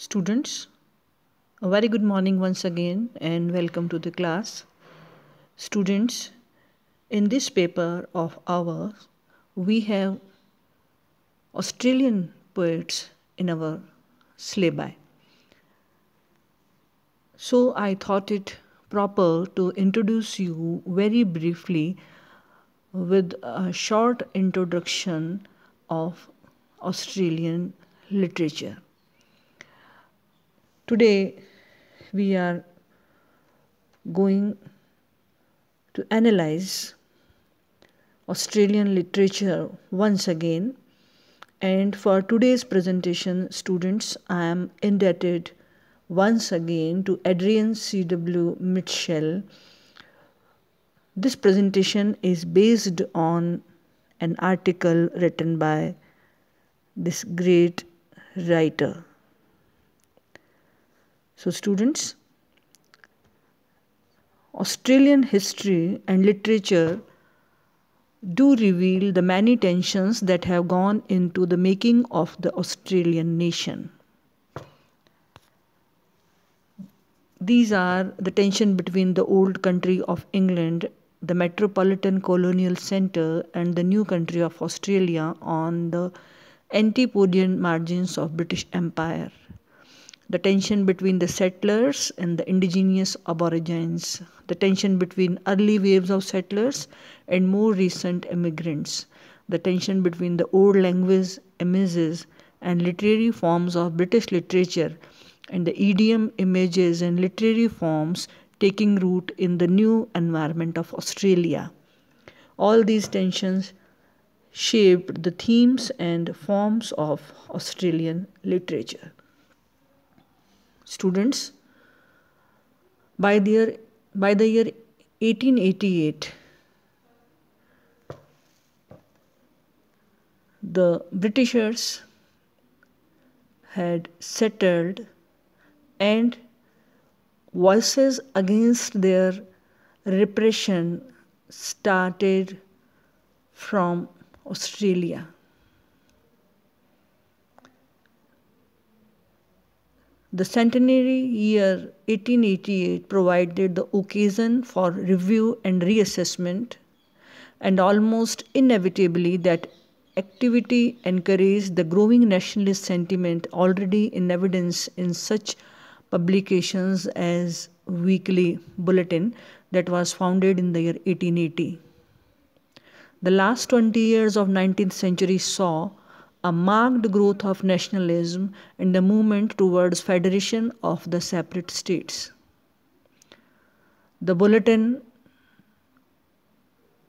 Students, a very good morning once again and welcome to the class. Students, in this paper of ours, we have Australian poets in our syllabi. So I thought it proper to introduce you very briefly with a short introduction of Australian literature. Today, we are going to analyze Australian literature once again. And for today's presentation, students, I am indebted once again to Adrian C.W. Mitchell. This presentation is based on an article written by this great writer. So, students, Australian history and literature do reveal the many tensions that have gone into the making of the Australian nation. These are the tension between the old country of England, the metropolitan colonial centre, and the new country of Australia on the antipodean margins of British Empire the tension between the settlers and the indigenous aborigines, the tension between early waves of settlers and more recent immigrants, the tension between the old language images and literary forms of British literature, and the idiom images and literary forms taking root in the new environment of Australia. All these tensions shaped the themes and forms of Australian literature students. By the year, by the year 1888, the Britishers had settled and voices against their repression started from Australia. The centenary year 1888 provided the occasion for review and reassessment, and almost inevitably, that activity encouraged the growing nationalist sentiment already in evidence in such publications as Weekly Bulletin that was founded in the year 1880. The last 20 years of 19th century saw a marked growth of nationalism in the movement towards federation of the separate states. The bulletin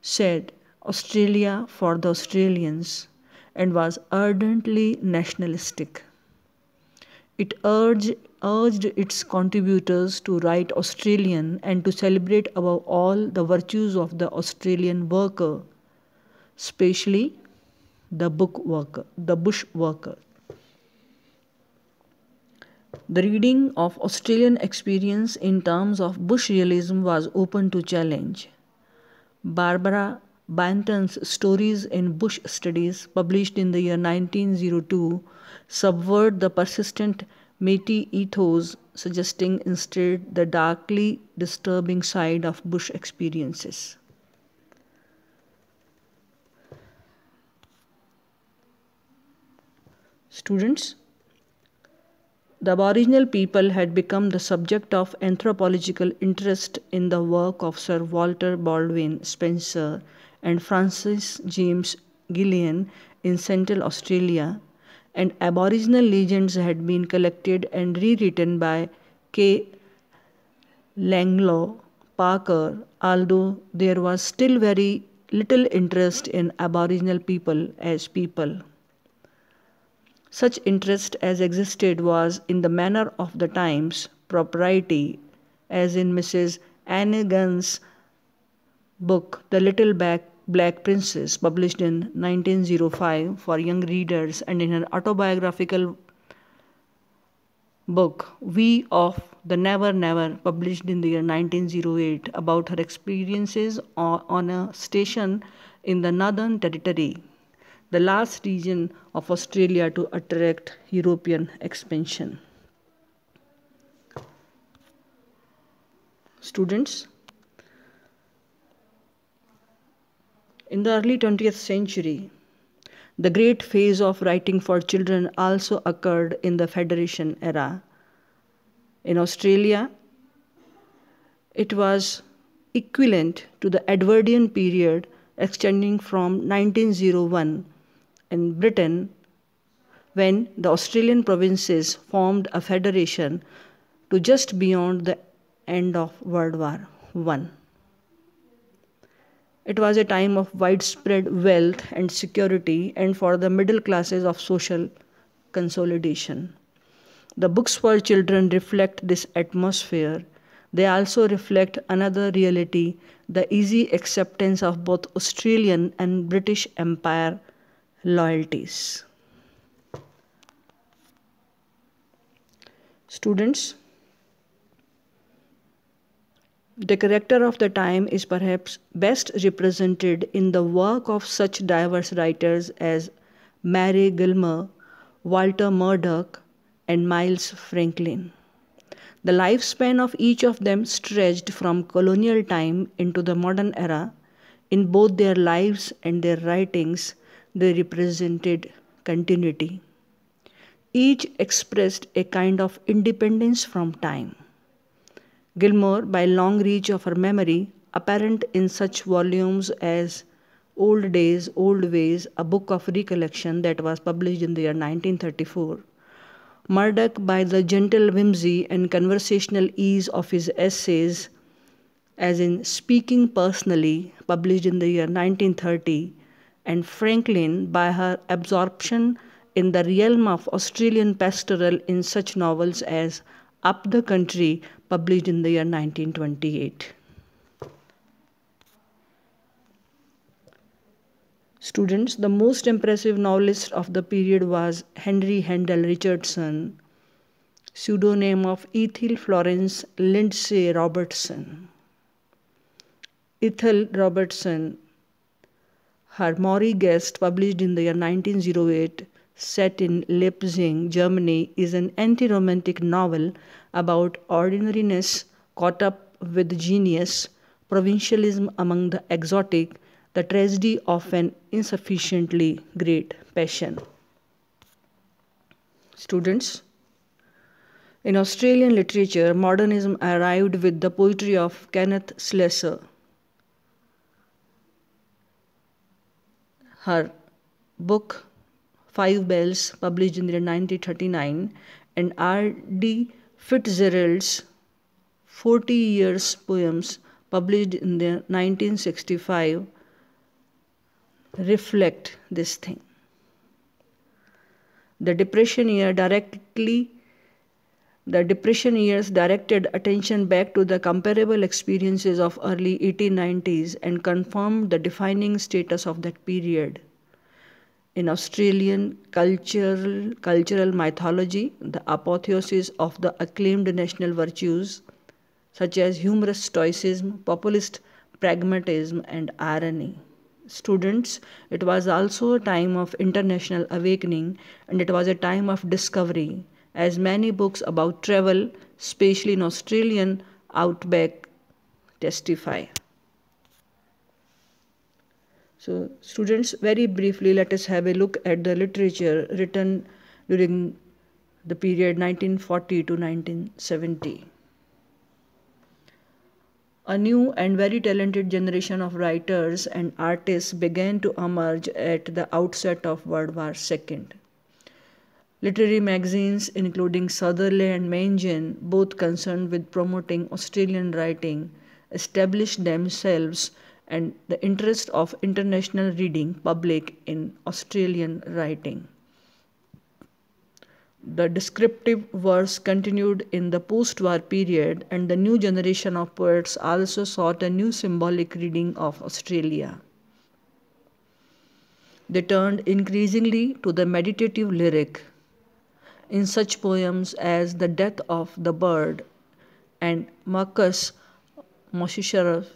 said Australia for the Australians and was ardently nationalistic. It urged, urged its contributors to write Australian and to celebrate above all the virtues of the Australian worker, especially the book worker, the bush worker. The reading of Australian experience in terms of bush realism was open to challenge. Barbara Banton's Stories in Bush Studies, published in the year 1902, subvert the persistent Métis ethos, suggesting instead the darkly disturbing side of bush experiences. Students, the aboriginal people had become the subject of anthropological interest in the work of Sir Walter Baldwin Spencer and Francis James Gillian in Central Australia, and Aboriginal legends had been collected and rewritten by K. Langlo Parker, although there was still very little interest in Aboriginal people as people. Such interest as existed was in the manner of the times, propriety, as in Mrs. Annigan's book, The Little Black, Black Princess, published in 1905 for young readers, and in her autobiographical book, We of the Never Never, published in the year 1908, about her experiences on a station in the Northern Territory the last region of Australia to attract European expansion. Students, in the early 20th century, the great phase of writing for children also occurred in the Federation era. In Australia, it was equivalent to the Edwardian period extending from 1901 in Britain, when the Australian provinces formed a federation to just beyond the end of World War I. It was a time of widespread wealth and security, and for the middle classes of social consolidation. The books for children reflect this atmosphere. They also reflect another reality the easy acceptance of both Australian and British Empire loyalties. Students, the character of the time is perhaps best represented in the work of such diverse writers as Mary Gilmer, Walter Murdoch, and Miles Franklin. The lifespan of each of them stretched from colonial time into the modern era in both their lives and their writings they represented continuity. Each expressed a kind of independence from time. Gilmore, by long reach of her memory, apparent in such volumes as Old Days, Old Ways, a book of recollection that was published in the year 1934, Murdoch, by the gentle whimsy and conversational ease of his essays, as in Speaking Personally, published in the year 1930, and Franklin by her absorption in the realm of Australian pastoral in such novels as Up the Country, published in the year 1928. Students, the most impressive novelist of the period was Henry Handel Richardson, pseudonym of Ethel Florence Lindsay Robertson. Ethel Robertson her Maury Guest, published in the year 1908, set in Leipzig, Germany, is an anti romantic novel about ordinariness caught up with genius, provincialism among the exotic, the tragedy of an insufficiently great passion. Students, in Australian literature, modernism arrived with the poetry of Kenneth Slessor. her book Five Bells, published in 1939, and R.D. Fitzgerald's 40 Years Poems, published in 1965, reflect this thing. The Depression year directly the Depression years directed attention back to the comparable experiences of early 1890s and confirmed the defining status of that period. In Australian cultural, cultural mythology, the apotheosis of the acclaimed national virtues such as humorous stoicism, populist pragmatism, and irony. Students, it was also a time of international awakening and it was a time of discovery as many books about travel, especially in Australian outback, testify. So students, very briefly, let us have a look at the literature written during the period 1940 to 1970. A new and very talented generation of writers and artists began to emerge at the outset of World War II. Literary magazines, including Southerly and Mangian, both concerned with promoting Australian writing, established themselves and the interest of international reading public in Australian writing. The descriptive verse continued in the post war period, and the new generation of poets also sought a new symbolic reading of Australia. They turned increasingly to the meditative lyric, in such poems as The Death of the Bird and Marcus Moshersharaf,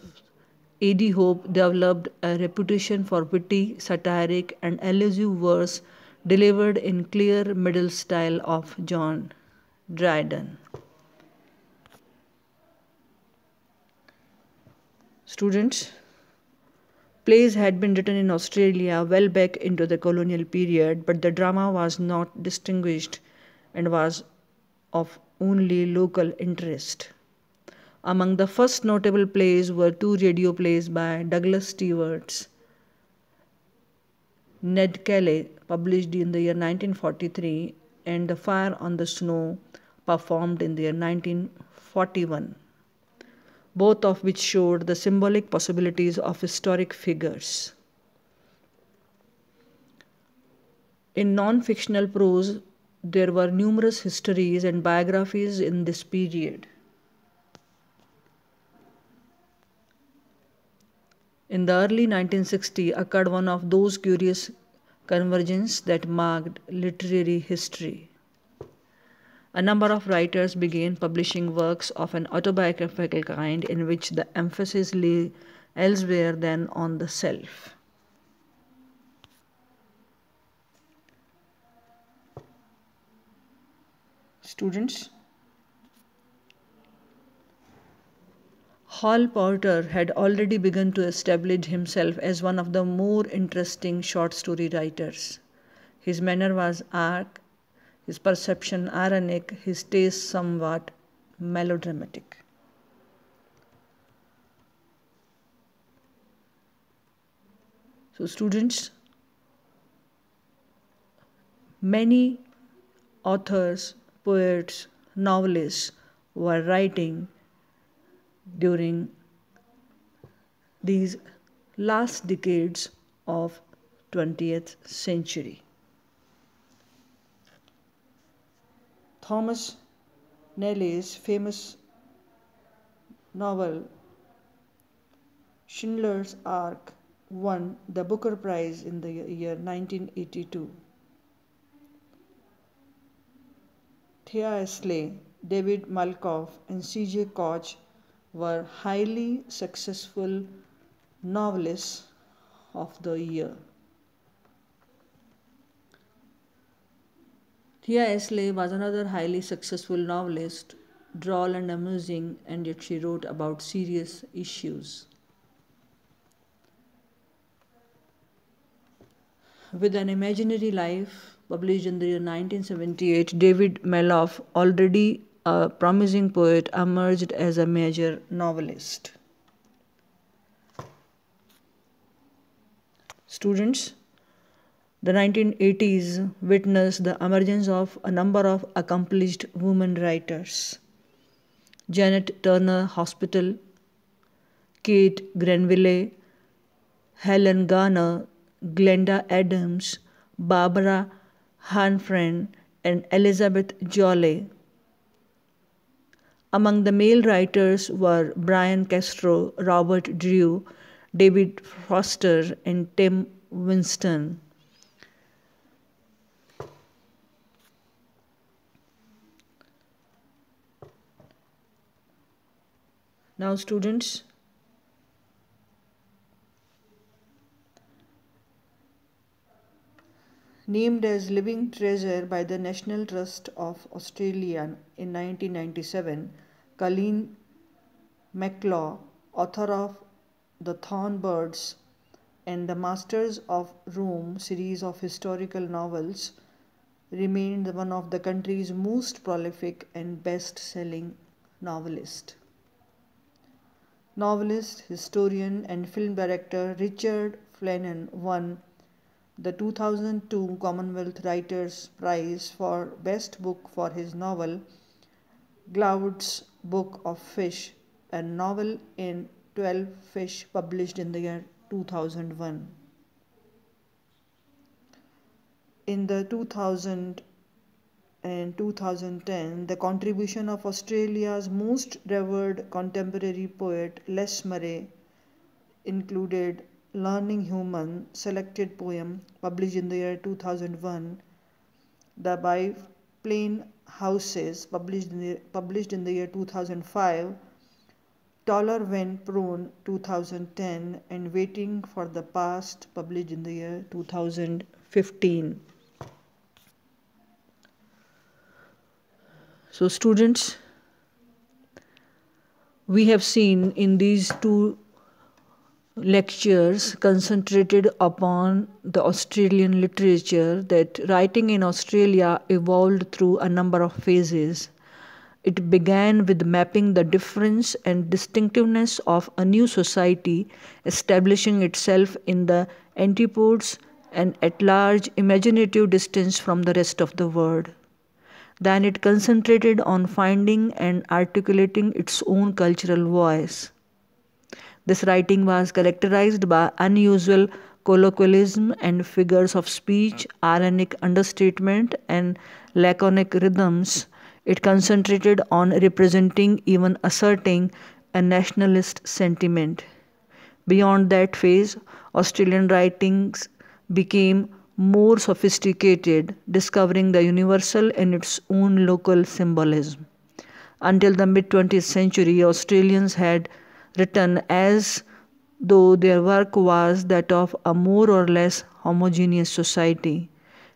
A.D. Hope developed a reputation for witty, satiric, and allusive verse delivered in clear middle style of John Dryden. Students, plays had been written in Australia well back into the colonial period, but the drama was not distinguished and was of only local interest. Among the first notable plays were two radio plays by Douglas Stewart's Ned Kelly, published in the year 1943, and The Fire on the Snow, performed in the year 1941, both of which showed the symbolic possibilities of historic figures. In non fictional prose, there were numerous histories and biographies in this period. In the early 1960s occurred one of those curious convergences that marked literary history. A number of writers began publishing works of an autobiographical kind in which the emphasis lay elsewhere than on the self. Students, Hall Porter had already begun to establish himself as one of the more interesting short story writers. His manner was arch, his perception ironic, his taste somewhat melodramatic. So, students, many authors poets, novelists were writing during these last decades of 20th century. Thomas Nelly's famous novel Schindler's Ark won the Booker Prize in the year 1982. Thea Slay, David Malkoff, and C.J. Koch were highly successful novelists of the year. Thea Slay was another highly successful novelist, droll and amusing, and yet she wrote about serious issues. With an imaginary life, published in the year 1978, David Meloff, already a promising poet, emerged as a major novelist. Students, the 1980s witnessed the emergence of a number of accomplished women writers. Janet Turner Hospital, Kate Grenville, Helen Garner, Glenda Adams, Barbara Hanfren, and Elizabeth Jolley. Among the male writers were Brian Castro, Robert Drew, David Foster, and Tim Winston. Now, students, named as Living Treasure by the National Trust of Australia in 1997, Colleen McClaw, author of The Thorn Birds and the Masters of Rome series of historical novels, remained one of the country's most prolific and best selling novelists. Novelist, historian, and film director Richard Flannan won the 2002 Commonwealth Writers' Prize for Best Book for his novel Gloud's Book of Fish, a novel in 12 Fish published in the year 2001. In the 2000 and 2010, the contribution of Australia's most revered contemporary poet Les Murray included Learning Human selected poem published in the year 2001 the by Plain Houses published in the, published in the year 2005 Taller When Prone 2010 and Waiting for the Past published in the year 2015 So students we have seen in these two lectures concentrated upon the Australian literature that writing in Australia evolved through a number of phases. It began with mapping the difference and distinctiveness of a new society establishing itself in the antipodes and at large imaginative distance from the rest of the world. Then it concentrated on finding and articulating its own cultural voice. This writing was characterized by unusual colloquialism and figures of speech, ironic understatement, and laconic rhythms. It concentrated on representing, even asserting, a nationalist sentiment. Beyond that phase, Australian writings became more sophisticated, discovering the universal in its own local symbolism. Until the mid 20th century, Australians had written as though their work was that of a more or less homogeneous society.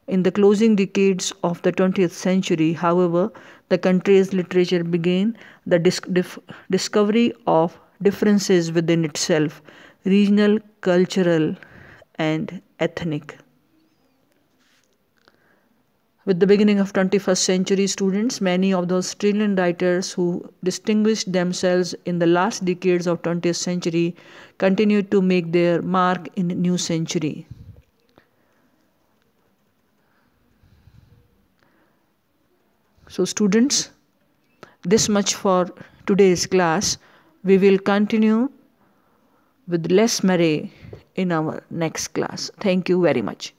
In the closing decades of the 20th century, however, the country's literature began the dis- dif- discovery of differences within itself regional, cultural, and ethnic. With the beginning of 21st century students, many of the Australian writers who distinguished themselves in the last decades of 20th century continued to make their mark in the new century. So students, this much for today's class. We will continue with Les Murray in our next class. Thank you very much.